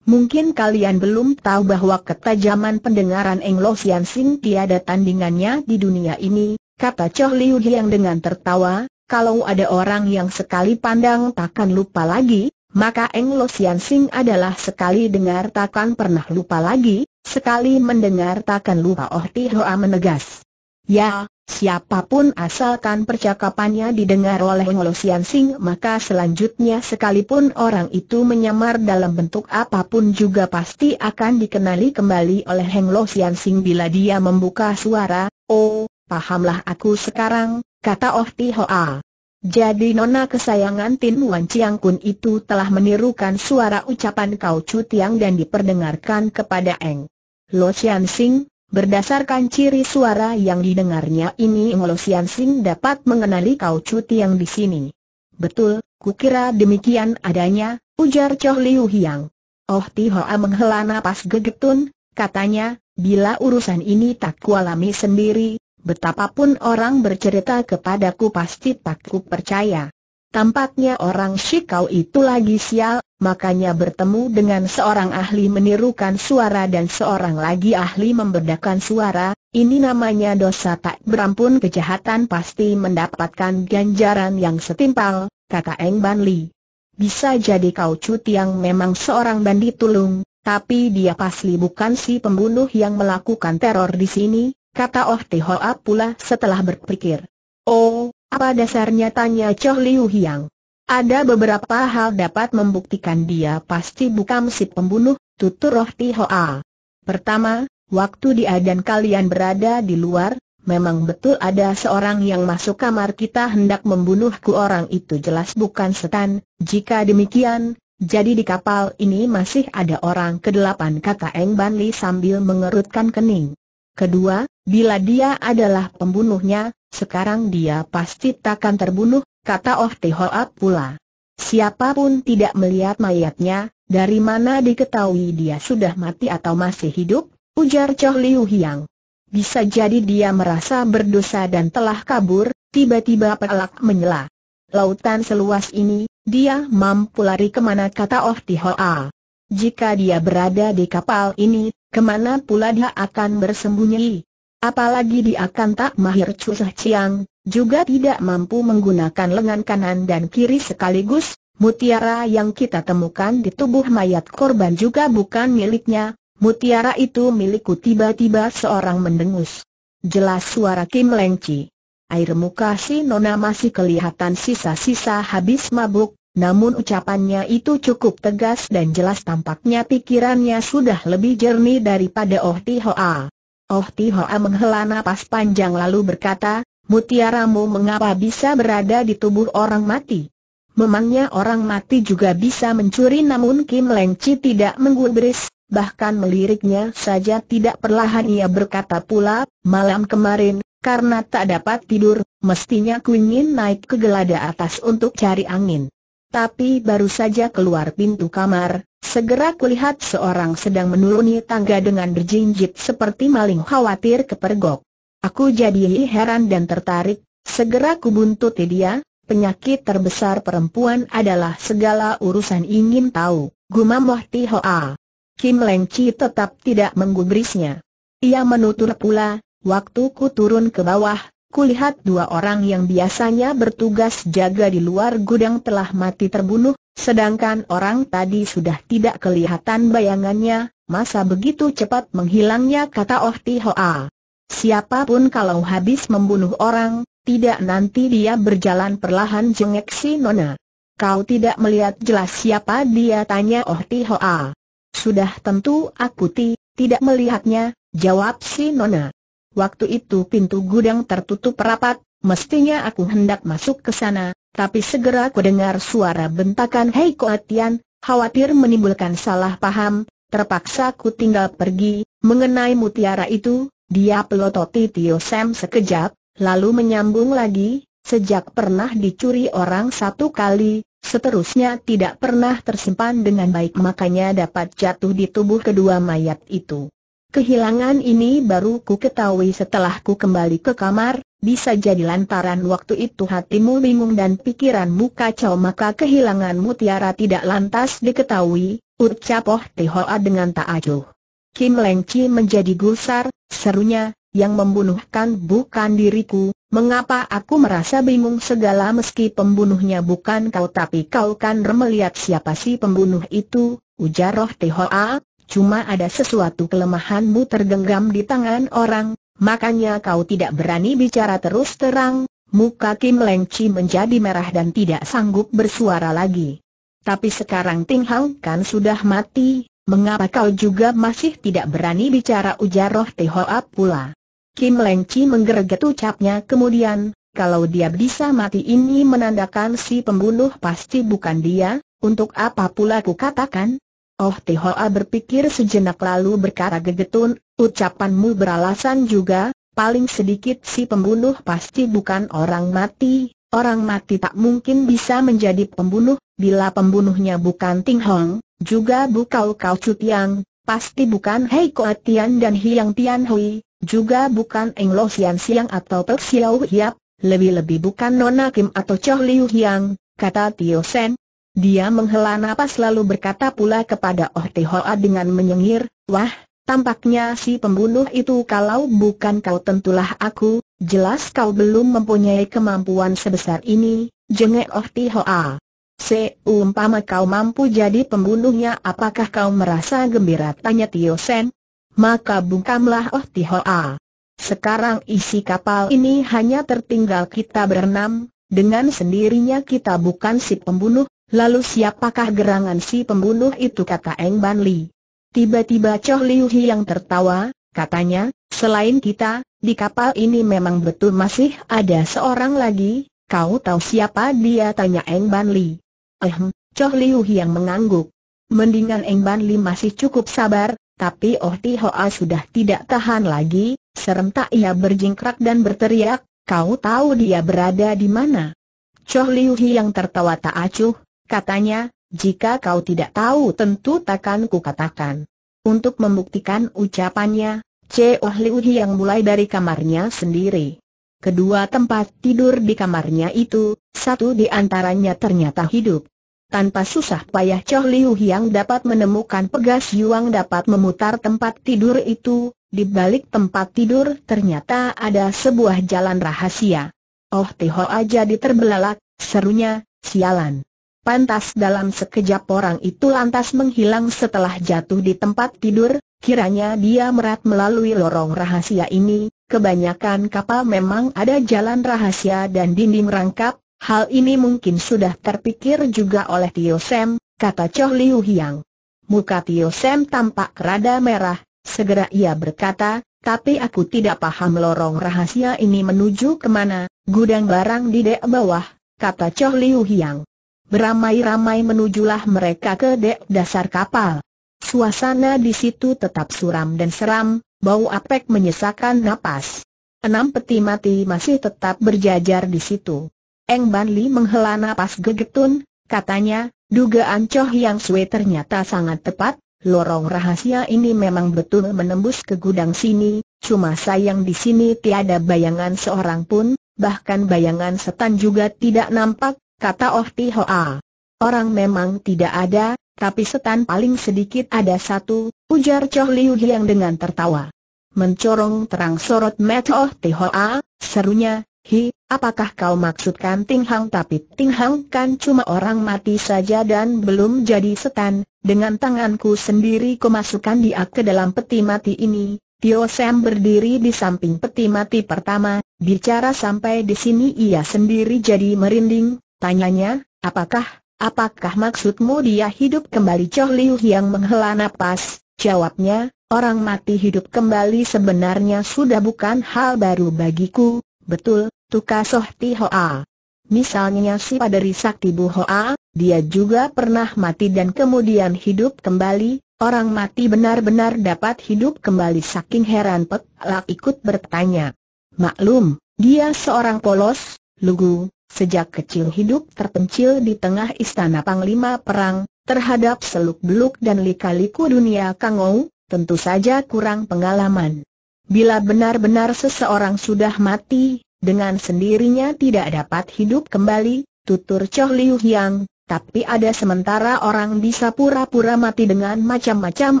Mungkin kalian belum tahu bahwa ketajaman pendengaran Eng Lo Sian Sing tiada tandingannya di dunia ini, kata Choh Liu Hiang dengan tertawa, kalau ada orang yang sekali pandang takkan lupa lagi, maka Eng Lo Sian Sing adalah sekali dengar takkan pernah lupa lagi, sekali mendengar takkan lupa Oh Ti Hoa menegas. Ya, siapapun asalkan percakapannya didengar oleh Ngolosian Sing maka selanjutnya sekalipun orang itu menyamar dalam bentuk apapun juga pasti akan dikenali kembali oleh Heng Losian Sing bila dia membuka suara, oh, pahamlah aku sekarang, kata Oh Ti Hoa. Jadi nona kesayangan Tin Wan Chiang Kun itu telah menirukan suara ucapan Kau Chu Tiang dan diperdengarkan kepada Eng. Lo Chian Sing, Berdasarkan ciri suara yang didengarnya ini Sian Sing dapat mengenali kau cuti yang di sini. Betul, kukira demikian adanya, ujar Choh Liu Hiang. Oh Ti Hoa menghela napas gegetun, katanya, bila urusan ini tak kualami sendiri, betapapun orang bercerita kepadaku pasti tak ku percaya. Tampaknya orang Shikau itu lagi sial, makanya bertemu dengan seorang ahli menirukan suara dan seorang lagi ahli membedakan suara, ini namanya dosa tak berampun kejahatan pasti mendapatkan ganjaran yang setimpal, kata Eng Ban Li. Bisa jadi kau cuti yang memang seorang bandit tulung, tapi dia pasti bukan si pembunuh yang melakukan teror di sini, kata Oh Tihoa pula setelah berpikir. Oh, apa dasarnya tanya Choh Liu Hiang? Ada beberapa hal dapat membuktikan dia pasti bukan si pembunuh, tutur Roh Tihoa. Pertama, waktu dia dan kalian berada di luar, memang betul ada seorang yang masuk kamar kita hendak membunuhku orang itu jelas bukan setan, jika demikian, jadi di kapal ini masih ada orang kedelapan kata Eng Ban sambil mengerutkan kening. Kedua, bila dia adalah pembunuhnya, sekarang dia pasti takkan terbunuh, kata Oh Tehoat pula. Siapapun tidak melihat mayatnya, dari mana diketahui dia sudah mati atau masih hidup, ujar Choh Liu Hiang. Bisa jadi dia merasa berdosa dan telah kabur, tiba-tiba pelak menyela. Lautan seluas ini, dia mampu lari kemana kata Oh Tihoa. Jika dia berada di kapal ini, kemana pula dia akan bersembunyi? Apalagi dia akan tak mahir cusah Chiang juga tidak mampu menggunakan lengan kanan dan kiri sekaligus, mutiara yang kita temukan di tubuh mayat korban juga bukan miliknya, mutiara itu milikku tiba-tiba seorang mendengus. Jelas suara Kim Lengci. Air muka si Nona masih kelihatan sisa-sisa habis mabuk, namun ucapannya itu cukup tegas dan jelas tampaknya pikirannya sudah lebih jernih daripada Oh Ti Hoa. Oh Ti Hoa menghela napas panjang lalu berkata, mutiaramu mengapa bisa berada di tubuh orang mati? Memangnya orang mati juga bisa mencuri namun Kim Leng Chi tidak menggubris, bahkan meliriknya saja tidak perlahan ia berkata pula, malam kemarin, karena tak dapat tidur, mestinya ku ingin naik ke gelada atas untuk cari angin. Tapi baru saja keluar pintu kamar, segera kulihat seorang sedang menuruni tangga dengan berjinjit seperti maling khawatir kepergok. Aku jadi heran dan tertarik, segera kubuntut dia, penyakit terbesar perempuan adalah segala urusan ingin tahu, gumam Wah Tihoa. Kim Leng Chi tetap tidak menggubrisnya. Ia menutur pula, waktu ku turun ke bawah, kulihat dua orang yang biasanya bertugas jaga di luar gudang telah mati terbunuh, sedangkan orang tadi sudah tidak kelihatan bayangannya, masa begitu cepat menghilangnya kata Oh Tihoa. Siapapun kalau habis membunuh orang, tidak nanti dia berjalan perlahan jengek si Nona. Kau tidak melihat jelas siapa dia tanya Oh Ti Hoa. Sudah tentu aku ti, tidak melihatnya, jawab si Nona. Waktu itu pintu gudang tertutup rapat, mestinya aku hendak masuk ke sana, tapi segera ku dengar suara bentakan Hei Koatian, khawatir menimbulkan salah paham, terpaksa ku tinggal pergi, mengenai mutiara itu, dia pelototi Tio Sam sekejap, lalu menyambung lagi, sejak pernah dicuri orang satu kali, seterusnya tidak pernah tersimpan dengan baik makanya dapat jatuh di tubuh kedua mayat itu. Kehilangan ini baru ku ketahui setelah ku kembali ke kamar, bisa jadi lantaran waktu itu hatimu bingung dan pikiranmu kacau maka kehilangan mutiara tidak lantas diketahui, ucap Oh Tehoa dengan tak acuh. Kim Leng Chi menjadi gusar, serunya, yang membunuhkan bukan diriku, mengapa aku merasa bingung segala meski pembunuhnya bukan kau tapi kau kan melihat siapa si pembunuh itu, ujar Roh Tihoa, cuma ada sesuatu kelemahanmu tergenggam di tangan orang, makanya kau tidak berani bicara terus terang, muka Kim Leng Chi menjadi merah dan tidak sanggup bersuara lagi. Tapi sekarang Ting Hang kan sudah mati, mengapa kau juga masih tidak berani bicara ujar Roh Tehoa pula. Kim Leng Chi menggerget ucapnya kemudian, kalau dia bisa mati ini menandakan si pembunuh pasti bukan dia, untuk apa pula ku katakan? Oh Tehoa berpikir sejenak lalu berkata gegetun, ucapanmu beralasan juga, paling sedikit si pembunuh pasti bukan orang mati, orang mati tak mungkin bisa menjadi pembunuh, bila pembunuhnya bukan Ting Hong, juga Bukau Kau Chu Tiang, pasti bukan Hei Koa Tian dan Hiang Tian Hui, juga bukan Eng Lo Sian Siang atau Pek Siau Hiap, lebih-lebih bukan Nona Kim atau Choh Liu Hiang, kata Tio Sen. Dia menghela nafas lalu berkata pula kepada Oh Te Hoa dengan menyengir, Wah, tampaknya si pembunuh itu kalau bukan kau tentulah aku, jelas kau belum mempunyai kemampuan sebesar ini, jengek Oh Te Hoa. Seumpama kau mampu jadi pembunuhnya apakah kau merasa gembira tanya Tio Sen? Maka bungkamlah Oh Tio A. Sekarang isi kapal ini hanya tertinggal kita berenam, dengan sendirinya kita bukan si pembunuh, lalu siapakah gerangan si pembunuh itu kata Eng Ban Li. Tiba-tiba Choh Liu Hi yang tertawa, katanya, selain kita, di kapal ini memang betul masih ada seorang lagi, kau tahu siapa dia tanya Eng Ban Li. Ehm, Choh Liu yang mengangguk. Mendingan Eng Ban Li masih cukup sabar, tapi Oh Ti Hoa sudah tidak tahan lagi, serentak ia berjingkrak dan berteriak, kau tahu dia berada di mana? Choh Liu yang tertawa tak acuh, katanya, jika kau tidak tahu tentu takkan katakan. Untuk membuktikan ucapannya, Choh Liu yang mulai dari kamarnya sendiri. Kedua tempat tidur di kamarnya itu, satu di antaranya ternyata hidup. Tanpa susah payah Choh Liu Hiang dapat menemukan pegas Yuang dapat memutar tempat tidur itu, di balik tempat tidur ternyata ada sebuah jalan rahasia. Oh Tihoa aja terbelalak, serunya, sialan. Pantas dalam sekejap orang itu lantas menghilang setelah jatuh di tempat tidur, kiranya dia merat melalui lorong rahasia ini, kebanyakan kapal memang ada jalan rahasia dan dinding rangkap, Hal ini mungkin sudah terpikir juga oleh Tio Sam, kata Choh Liu Hiang. Muka Tio Sam tampak rada merah, segera ia berkata, tapi aku tidak paham lorong rahasia ini menuju kemana, gudang barang di dek bawah, kata Choh Liu Hiang. Beramai-ramai menujulah mereka ke dek dasar kapal. Suasana di situ tetap suram dan seram, bau apek menyesakan napas. Enam peti mati masih tetap berjajar di situ. Eng Ban Li menghela napas gegetun, katanya, dugaan Choh Yang Sui ternyata sangat tepat, lorong rahasia ini memang betul menembus ke gudang sini, cuma sayang di sini tiada bayangan seorang pun, bahkan bayangan setan juga tidak nampak, kata Oh Ti Hoa. Orang memang tidak ada, tapi setan paling sedikit ada satu, ujar Choh Liu yang dengan tertawa. Mencorong terang sorot mata Oh Ti Hoa, serunya, Hi, apakah kau maksudkan Ting Hang tapi Ting Hang kan cuma orang mati saja dan belum jadi setan, dengan tanganku sendiri kumasukkan dia ke dalam peti mati ini. Tio Sam berdiri di samping peti mati pertama, bicara sampai di sini ia sendiri jadi merinding, tanyanya, apakah, apakah maksudmu dia hidup kembali Choh Liu yang menghela napas, jawabnya, orang mati hidup kembali sebenarnya sudah bukan hal baru bagiku, Betul, Tuka Soh Hoa. Misalnya si dari Sakti Buhoa, dia juga pernah mati dan kemudian hidup kembali, Orang mati benar-benar dapat hidup kembali saking heran Pek Lak ikut bertanya. Maklum, dia seorang polos, lugu, sejak kecil hidup terpencil di tengah istana Panglima Perang, terhadap seluk-beluk dan lika-liku dunia Kangou, tentu saja kurang pengalaman. Bila benar-benar seseorang sudah mati, dengan sendirinya tidak dapat hidup kembali, tutur Choh Liu Yang, tapi ada sementara orang bisa pura-pura mati dengan macam-macam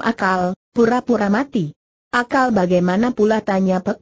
akal, pura-pura mati. Akal bagaimana pula tanya Pek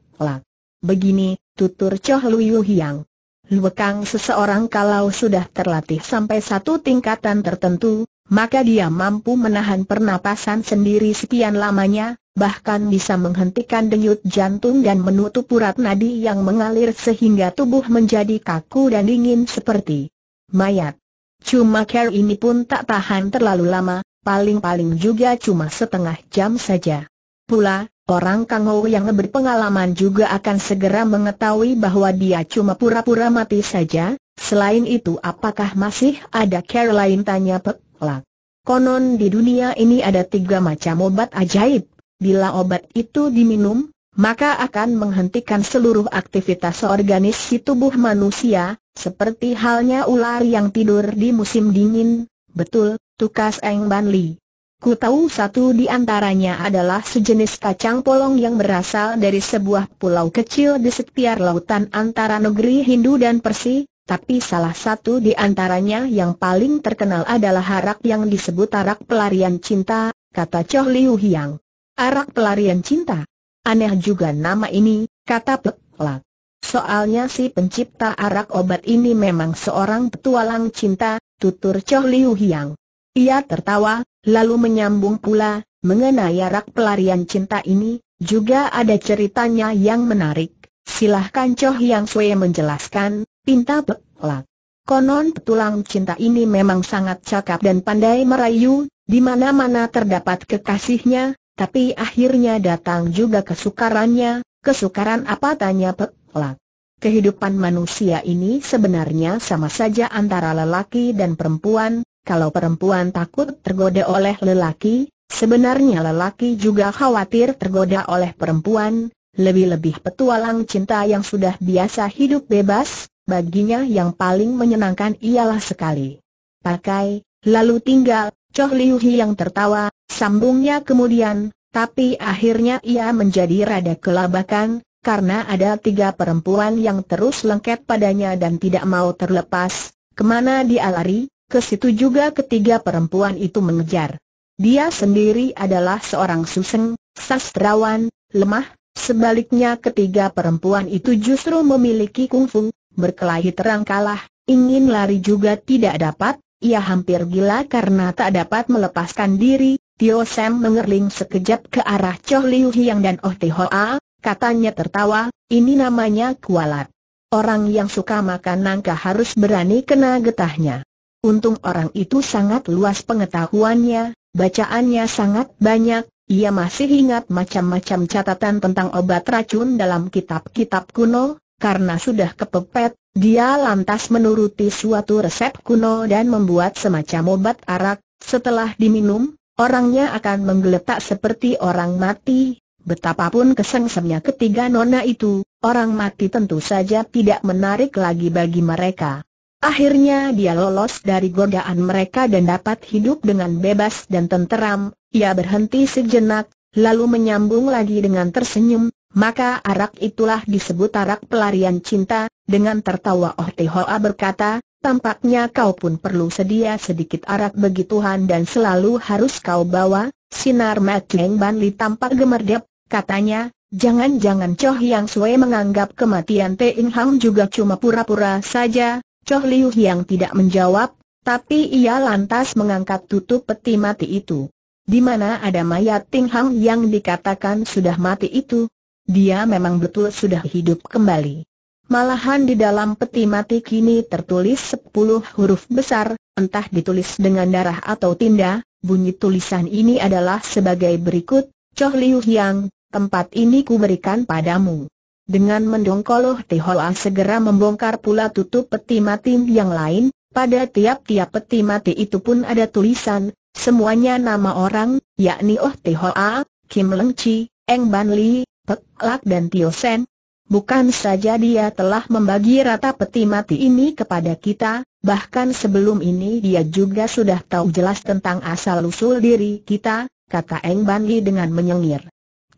Begini, tutur Choh Liu Yang. Luekang seseorang kalau sudah terlatih sampai satu tingkatan tertentu, maka dia mampu menahan pernapasan sendiri sekian lamanya, bahkan bisa menghentikan denyut jantung dan menutup urat nadi yang mengalir sehingga tubuh menjadi kaku dan dingin seperti mayat. Cuma care ini pun tak tahan terlalu lama, paling-paling juga cuma setengah jam saja. Pula, orang Kangou yang berpengalaman juga akan segera mengetahui bahwa dia cuma pura-pura mati saja, selain itu apakah masih ada care lain tanya Pek Konon di dunia ini ada tiga macam obat ajaib, Bila obat itu diminum, maka akan menghentikan seluruh aktivitas organis tubuh manusia, seperti halnya ular yang tidur di musim dingin, betul, tukas Eng Ban Li. Ku tahu satu di antaranya adalah sejenis kacang polong yang berasal dari sebuah pulau kecil di setiap lautan antara negeri Hindu dan Persi, tapi salah satu di antaranya yang paling terkenal adalah harak yang disebut harak pelarian cinta, kata Choh Liu Hiang. Arak pelarian cinta. Aneh juga nama ini, kata Peklak. Soalnya si pencipta arak obat ini memang seorang petualang cinta, tutur Choh Liu Hiang. Ia tertawa, lalu menyambung pula, mengenai arak pelarian cinta ini, juga ada ceritanya yang menarik. Silahkan Choh Hiang Sue menjelaskan, pinta Peklak. Konon petualang cinta ini memang sangat cakap dan pandai merayu, di mana-mana terdapat kekasihnya, tapi akhirnya datang juga kesukarannya, kesukaran apa tanya Peklak. Kehidupan manusia ini sebenarnya sama saja antara lelaki dan perempuan, kalau perempuan takut tergoda oleh lelaki, sebenarnya lelaki juga khawatir tergoda oleh perempuan, lebih-lebih petualang cinta yang sudah biasa hidup bebas, baginya yang paling menyenangkan ialah sekali. Pakai, lalu tinggal, Choh Liu Hi yang tertawa, Sambungnya kemudian, tapi akhirnya ia menjadi rada kelabakan, karena ada tiga perempuan yang terus lengket padanya dan tidak mau terlepas, kemana dia lari, ke situ juga ketiga perempuan itu mengejar. Dia sendiri adalah seorang suseng, sastrawan, lemah, sebaliknya ketiga perempuan itu justru memiliki kungfu, berkelahi terang kalah, ingin lari juga tidak dapat, ia hampir gila karena tak dapat melepaskan diri, Tio Sam mengerling sekejap ke arah Choh Liu Hiang dan Oh Teh Hoa, katanya tertawa, ini namanya kualat. Orang yang suka makan nangka harus berani kena getahnya. Untung orang itu sangat luas pengetahuannya, bacaannya sangat banyak, ia masih ingat macam-macam catatan tentang obat racun dalam kitab-kitab kuno, karena sudah kepepet, dia lantas menuruti suatu resep kuno dan membuat semacam obat arak, setelah diminum, Orangnya akan menggeletak seperti orang mati, betapapun kesengsemnya ketiga nona itu, orang mati tentu saja tidak menarik lagi bagi mereka. Akhirnya dia lolos dari godaan mereka dan dapat hidup dengan bebas dan tenteram, ia berhenti sejenak, lalu menyambung lagi dengan tersenyum, maka arak itulah disebut arak pelarian cinta, dengan tertawa Oh Tihoa berkata, Tampaknya kau pun perlu sedia sedikit arak Tuhan dan selalu harus kau bawa. Sinar yang Banli tampak gemerdep, katanya, jangan-jangan Choh Yang Sui menganggap kematian Te In Hang juga cuma pura-pura saja. Choh Liu yang tidak menjawab, tapi ia lantas mengangkat tutup peti mati itu. Di mana ada mayat Ting Hang yang dikatakan sudah mati itu? Dia memang betul sudah hidup kembali. Malahan di dalam peti mati kini tertulis sepuluh huruf besar, entah ditulis dengan darah atau tinda, bunyi tulisan ini adalah sebagai berikut, Choh Liu Yang, tempat ini kuberikan padamu. Dengan mendongkoloh Tihoa segera membongkar pula tutup peti mati yang lain, pada tiap-tiap peti mati itu pun ada tulisan, semuanya nama orang, yakni Oh Tihoa, Kim Leng Chi, Eng Ban Li, Pek Lak dan Tio Sen, Bukan saja dia telah membagi rata peti mati ini kepada kita, bahkan sebelum ini dia juga sudah tahu jelas tentang asal-usul diri kita, kata Eng Ban Li dengan menyengir.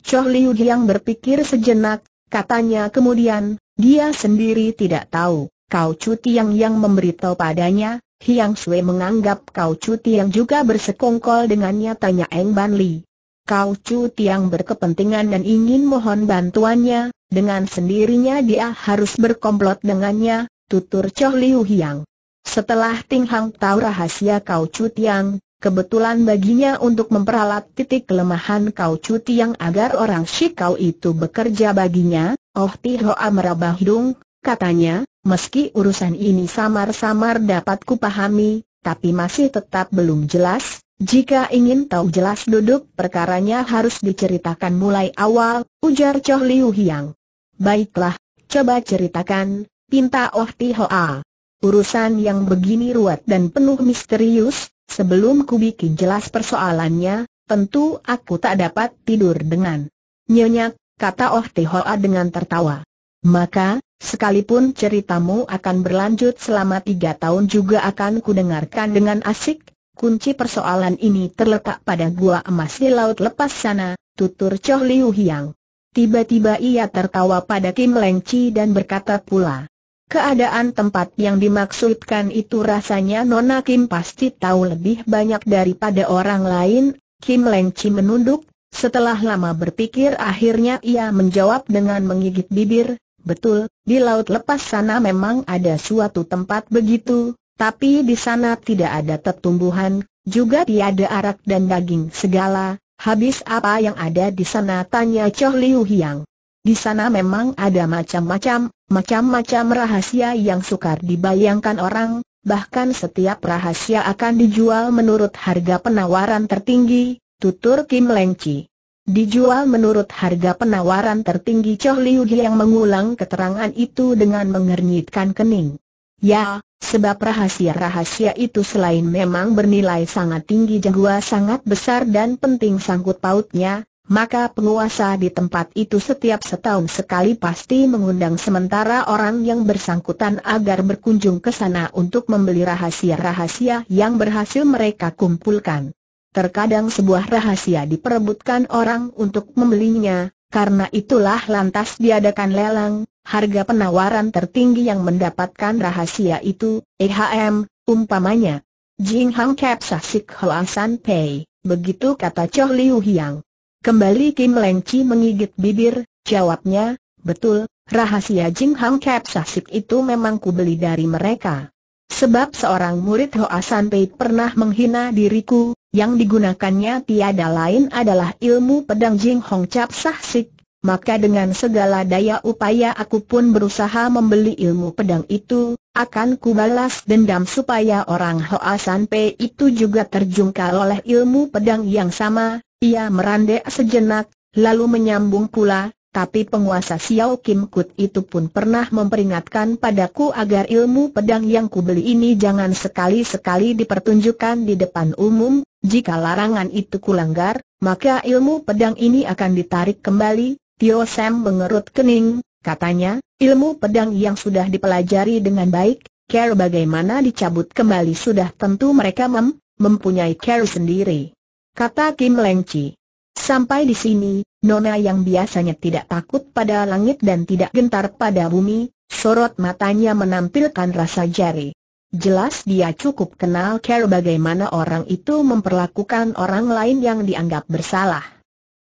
Choh Liu yang berpikir sejenak, katanya kemudian, dia sendiri tidak tahu, kau cuti yang yang memberitahu padanya, Hiang Sui menganggap kau cuti yang juga bersekongkol dengannya tanya Eng Ban Li. Kau Chu Tiang berkepentingan dan ingin mohon bantuannya, dengan sendirinya dia harus berkomplot dengannya, tutur Choh Liu Hiang. Setelah Ting Hang tahu rahasia Kau Chu Tiang, kebetulan baginya untuk memperalat titik kelemahan Kau Chu Tiang agar orang Kau itu bekerja baginya, Oh Ti Hoa merabah hidung, katanya, meski urusan ini samar-samar dapat kupahami, tapi masih tetap belum jelas, jika ingin tahu jelas duduk perkaranya harus diceritakan mulai awal, ujar Choh Liu Hiang. Baiklah, coba ceritakan, pinta Oh Ti Hoa. Urusan yang begini ruwet dan penuh misterius, sebelum ku bikin jelas persoalannya, tentu aku tak dapat tidur dengan nyenyak, kata Oh Ti Hoa dengan tertawa. Maka, sekalipun ceritamu akan berlanjut selama tiga tahun juga akan kudengarkan dengan asik, Kunci persoalan ini terletak pada gua emas di laut lepas sana, tutur Choh Liu Hiang. Tiba-tiba ia tertawa pada Kim Leng Chi dan berkata pula. Keadaan tempat yang dimaksudkan itu rasanya Nona Kim pasti tahu lebih banyak daripada orang lain. Kim Leng Chi menunduk, setelah lama berpikir akhirnya ia menjawab dengan menggigit bibir, betul, di laut lepas sana memang ada suatu tempat begitu, tapi di sana tidak ada tetumbuhan, juga tiada arak dan daging segala, habis apa yang ada di sana tanya Choh Liu Hiang. Di sana memang ada macam-macam, macam-macam rahasia yang sukar dibayangkan orang, bahkan setiap rahasia akan dijual menurut harga penawaran tertinggi, tutur Kim Lengchi. Dijual menurut harga penawaran tertinggi Choh Liu Hiang mengulang keterangan itu dengan mengernyitkan kening. Ya, sebab rahasia-rahasia itu selain memang bernilai sangat tinggi jagua sangat besar dan penting sangkut pautnya, maka penguasa di tempat itu setiap setahun sekali pasti mengundang sementara orang yang bersangkutan agar berkunjung ke sana untuk membeli rahasia-rahasia yang berhasil mereka kumpulkan. Terkadang sebuah rahasia diperebutkan orang untuk membelinya, karena itulah lantas diadakan lelang, harga penawaran tertinggi yang mendapatkan rahasia itu, EHM, umpamanya. Jing Hang Kep Sasik Hoa Pei, begitu kata Cho Liu Hiang. Kembali Kim Leng Chi mengigit bibir, jawabnya, betul, rahasia Jing Hang Kep Sasik itu memang kubeli dari mereka. Sebab seorang murid Hoa Pei pernah menghina diriku, yang digunakannya tiada lain adalah ilmu pedang Jing Hong Cap Sah Sik, maka dengan segala daya upaya aku pun berusaha membeli ilmu pedang itu, akan kubalas dendam supaya orang Hoa San Pei itu juga terjungkal oleh ilmu pedang yang sama, ia merandek sejenak, lalu menyambung pula, tapi penguasa Xiao Kim Kut itu pun pernah memperingatkan padaku agar ilmu pedang yang kubeli ini jangan sekali-sekali dipertunjukkan di depan umum, jika larangan itu kulanggar, maka ilmu pedang ini akan ditarik kembali. Tio Sam mengerut kening, katanya, ilmu pedang yang sudah dipelajari dengan baik, care bagaimana dicabut kembali sudah tentu mereka mem mempunyai care sendiri. Kata Kim Lengci. Sampai di sini, Nona yang biasanya tidak takut pada langit dan tidak gentar pada bumi, sorot matanya menampilkan rasa jari. Jelas dia cukup kenal care bagaimana orang itu memperlakukan orang lain yang dianggap bersalah.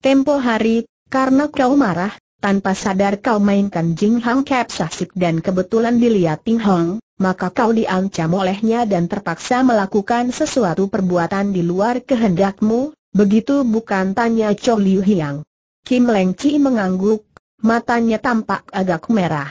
Tempo hari, karena kau marah, tanpa sadar kau mainkan Jing Hang Kep Sasik dan kebetulan dilihat Ting Hong, maka kau diancam olehnya dan terpaksa melakukan sesuatu perbuatan di luar kehendakmu, begitu bukan tanya Chow Liu Hiang. Kim Leng Chi mengangguk, matanya tampak agak merah.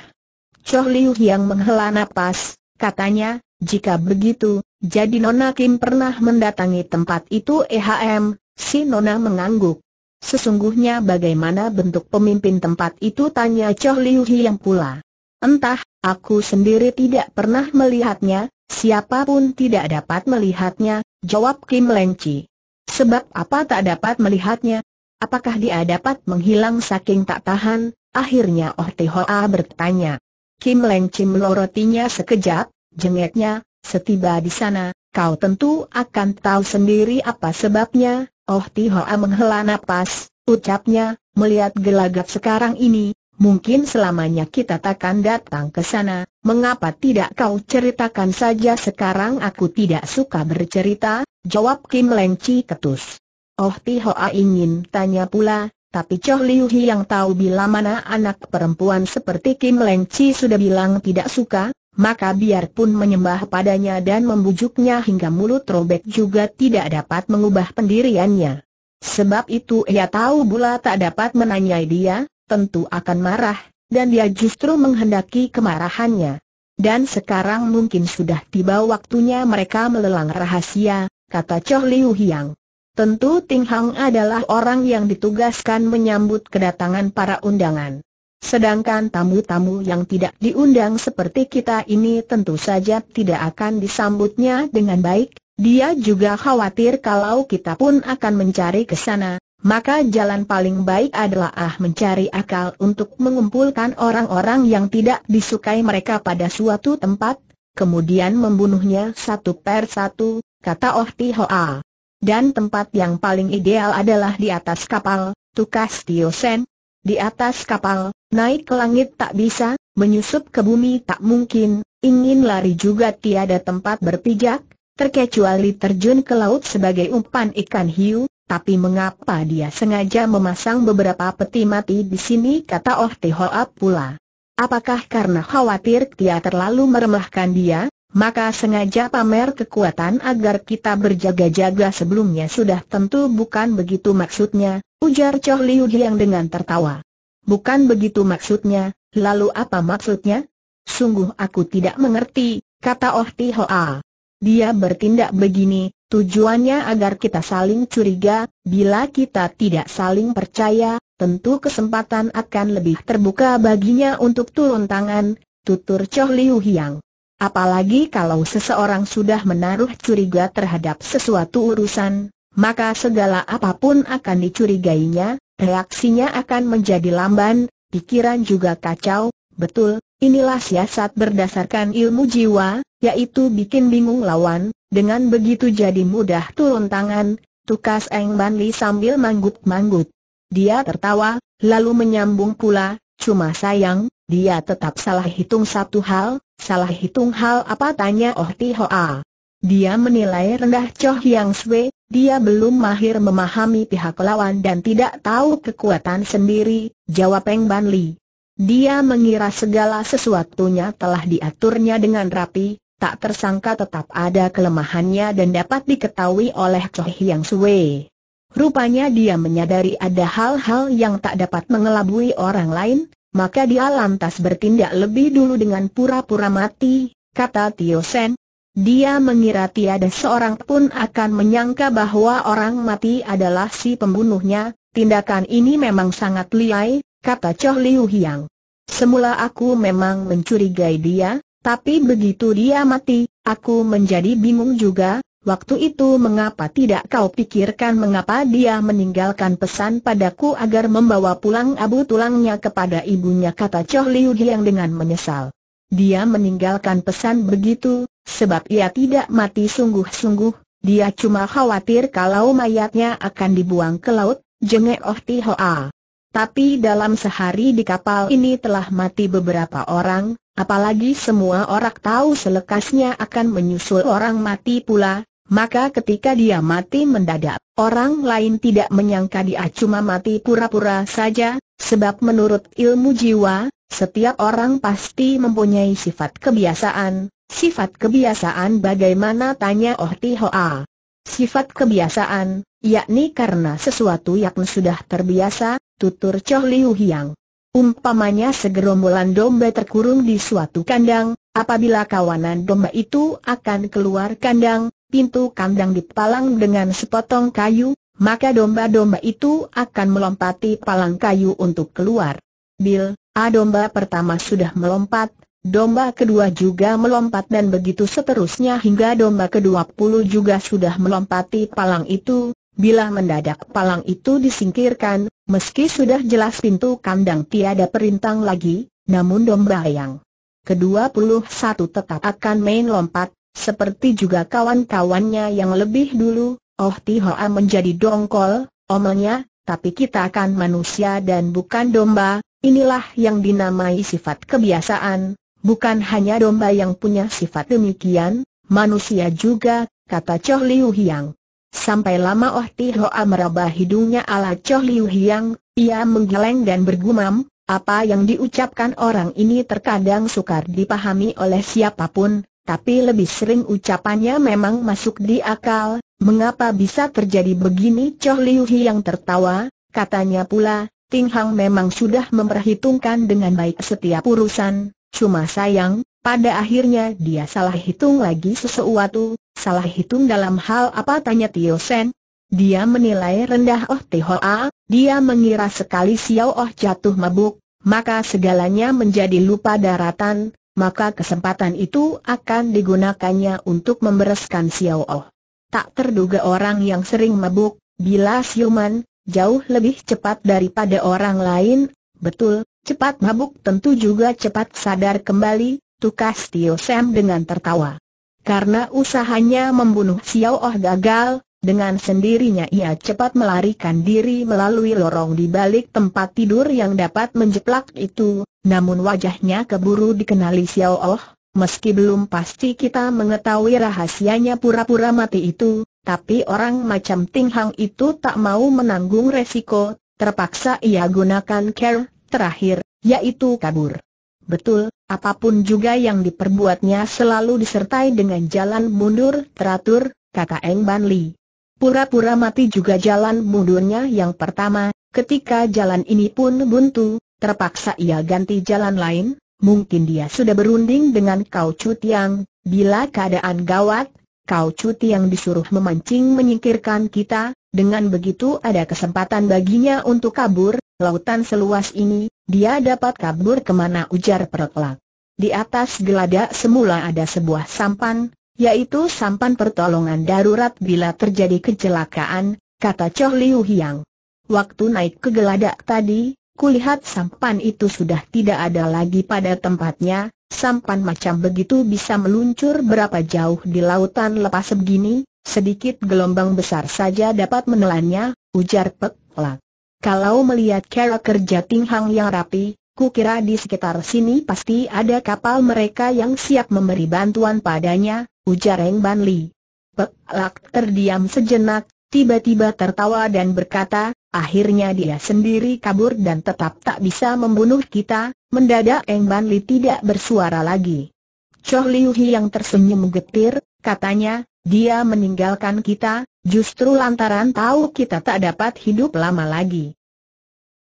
Choh Liu yang menghela nafas, katanya, jika begitu, jadi Nona Kim pernah mendatangi tempat itu EHM, si Nona mengangguk. Sesungguhnya bagaimana bentuk pemimpin tempat itu tanya Choh Liu yang pula. Entah, aku sendiri tidak pernah melihatnya, siapapun tidak dapat melihatnya, jawab Kim Leng Chi. Sebab apa tak dapat melihatnya, Apakah dia dapat menghilang saking tak tahan? Akhirnya Oh Hoa bertanya. Kim Leng Chim lorotinya sekejap, jengeknya, setiba di sana, kau tentu akan tahu sendiri apa sebabnya. Oh Hoa menghela nafas, ucapnya, melihat gelagat sekarang ini, mungkin selamanya kita takkan datang ke sana. Mengapa tidak kau ceritakan saja sekarang aku tidak suka bercerita? Jawab Kim Leng Chi ketus. Oh Ti ingin tanya pula, tapi Choh Liu Hi yang tahu bila mana anak perempuan seperti Kim Leng Chi sudah bilang tidak suka, maka biarpun menyembah padanya dan membujuknya hingga mulut robek juga tidak dapat mengubah pendiriannya. Sebab itu ia tahu pula tak dapat menanyai dia, tentu akan marah, dan dia justru menghendaki kemarahannya. Dan sekarang mungkin sudah tiba waktunya mereka melelang rahasia, kata Choh Liu Hiang. Tentu Ting Hang adalah orang yang ditugaskan menyambut kedatangan para undangan. Sedangkan tamu-tamu yang tidak diundang seperti kita ini tentu saja tidak akan disambutnya dengan baik, dia juga khawatir kalau kita pun akan mencari ke sana, maka jalan paling baik adalah ah mencari akal untuk mengumpulkan orang-orang yang tidak disukai mereka pada suatu tempat, kemudian membunuhnya satu per satu, kata Oh Ti Hoa. Dan tempat yang paling ideal adalah di atas kapal, tukas Tio Sen. Di atas kapal, naik ke langit tak bisa, menyusup ke bumi tak mungkin, ingin lari juga tiada tempat berpijak, terkecuali terjun ke laut sebagai umpan ikan hiu, tapi mengapa dia sengaja memasang beberapa peti mati di sini kata Oh Tihoa pula. Apakah karena khawatir dia terlalu meremehkan dia, maka sengaja pamer kekuatan agar kita berjaga-jaga sebelumnya sudah tentu bukan begitu maksudnya, ujar Choh Liu Hiang dengan tertawa. Bukan begitu maksudnya, lalu apa maksudnya? Sungguh aku tidak mengerti, kata Oh Ti Hoa. Dia bertindak begini, tujuannya agar kita saling curiga, bila kita tidak saling percaya, tentu kesempatan akan lebih terbuka baginya untuk turun tangan, tutur Choh Liu Hiang. Apalagi kalau seseorang sudah menaruh curiga terhadap sesuatu urusan, maka segala apapun akan dicurigainya, reaksinya akan menjadi lamban, pikiran juga kacau, betul, inilah siasat berdasarkan ilmu jiwa, yaitu bikin bingung lawan, dengan begitu jadi mudah turun tangan, tukas Eng Banli sambil manggut-manggut. Dia tertawa, lalu menyambung pula, Cuma sayang, dia tetap salah hitung satu hal, salah hitung hal apa tanya Oh Ti Hoa. Dia menilai rendah Choh Yang Swe. dia belum mahir memahami pihak lawan dan tidak tahu kekuatan sendiri, jawab Peng Ban Li. Dia mengira segala sesuatunya telah diaturnya dengan rapi, tak tersangka tetap ada kelemahannya dan dapat diketahui oleh Choh Yang Swe. Rupanya dia menyadari ada hal-hal yang tak dapat mengelabui orang lain, maka dia lantas bertindak lebih dulu dengan pura-pura mati, kata Tio Sen. Dia mengira tiada seorang pun akan menyangka bahwa orang mati adalah si pembunuhnya, tindakan ini memang sangat liai, kata Choh Liu Hiang. Semula aku memang mencurigai dia, tapi begitu dia mati, aku menjadi bingung juga, Waktu itu mengapa tidak kau pikirkan mengapa dia meninggalkan pesan padaku agar membawa pulang abu tulangnya kepada ibunya kata Choh Liu Giang dengan menyesal. Dia meninggalkan pesan begitu, sebab ia tidak mati sungguh-sungguh, dia cuma khawatir kalau mayatnya akan dibuang ke laut, jenge Oh Ti Hoa. Tapi dalam sehari di kapal ini telah mati beberapa orang, apalagi semua orang tahu selekasnya akan menyusul orang mati pula, maka ketika dia mati mendadak, orang lain tidak menyangka dia cuma mati pura-pura saja, sebab menurut ilmu jiwa, setiap orang pasti mempunyai sifat kebiasaan, Sifat kebiasaan bagaimana tanya Oh Tihoa? Sifat kebiasaan, yakni karena sesuatu yang sudah terbiasa, tutur Choh Liu Hiang. Umpamanya segerombolan domba terkurung di suatu kandang, apabila kawanan domba itu akan keluar kandang, pintu kandang dipalang dengan sepotong kayu, maka domba-domba itu akan melompati palang kayu untuk keluar. Bil, A domba pertama sudah melompat, domba kedua juga melompat dan begitu seterusnya hingga domba ke-20 juga sudah melompati palang itu, Bila mendadak palang itu disingkirkan, Meski sudah jelas pintu kandang tiada perintang lagi, namun domba yang kedua puluh satu tetap akan main lompat, seperti juga kawan-kawannya yang lebih dulu, Oh Tihoa menjadi dongkol, omelnya, tapi kita akan manusia dan bukan domba, inilah yang dinamai sifat kebiasaan, bukan hanya domba yang punya sifat demikian, manusia juga, kata Choh Liu Hiang. Sampai lama Oh Ti Hoa meraba hidungnya ala Choh Liu Hiang, ia menggeleng dan bergumam, apa yang diucapkan orang ini terkadang sukar dipahami oleh siapapun, tapi lebih sering ucapannya memang masuk di akal, mengapa bisa terjadi begini Choh Liu Hiang tertawa, katanya pula, Ting Hang memang sudah memperhitungkan dengan baik setiap urusan, cuma sayang, pada akhirnya dia salah hitung lagi sesuatu, salah hitung dalam hal apa tanya Tio Sen. Dia menilai rendah Oh Tihoa, dia mengira sekali Xiao Oh jatuh mabuk, maka segalanya menjadi lupa daratan, maka kesempatan itu akan digunakannya untuk membereskan Xiao Oh. Tak terduga orang yang sering mabuk, bila siuman, jauh lebih cepat daripada orang lain, betul, cepat mabuk tentu juga cepat sadar kembali, Tukas Tio Sam dengan tertawa. Karena usahanya membunuh Xiao Oh gagal, dengan sendirinya ia cepat melarikan diri melalui lorong di balik tempat tidur yang dapat menjeplak itu, namun wajahnya keburu dikenali Xiao Oh, meski belum pasti kita mengetahui rahasianya pura-pura mati itu, tapi orang macam Ting Hang itu tak mau menanggung resiko, terpaksa ia gunakan care terakhir, yaitu kabur. Betul, Apapun juga yang diperbuatnya selalu disertai dengan jalan mundur teratur, kata Eng Ban Li. Pura-pura mati juga jalan mundurnya yang pertama, ketika jalan ini pun buntu, terpaksa ia ganti jalan lain, mungkin dia sudah berunding dengan Kau Chu Tiang, bila keadaan gawat, kau cuti yang disuruh memancing menyingkirkan kita, dengan begitu ada kesempatan baginya untuk kabur, lautan seluas ini, dia dapat kabur kemana ujar perkelak. Di atas geladak semula ada sebuah sampan, yaitu sampan pertolongan darurat bila terjadi kecelakaan, kata Choh Liu Hiang. Waktu naik ke geladak tadi, kulihat sampan itu sudah tidak ada lagi pada tempatnya, Sampan macam begitu bisa meluncur berapa jauh di lautan lepas begini, sedikit gelombang besar saja dapat menelannya, ujar Pek Lak. Kalau melihat cara kerja Ting Hang yang rapi, ku kira di sekitar sini pasti ada kapal mereka yang siap memberi bantuan padanya, ujar Eng Ban Li. Pek Lak terdiam sejenak, tiba-tiba tertawa dan berkata, akhirnya dia sendiri kabur dan tetap tak bisa membunuh kita, mendadak Eng Ban Li tidak bersuara lagi. Choh Liu Hi yang tersenyum getir, katanya, dia meninggalkan kita, justru lantaran tahu kita tak dapat hidup lama lagi.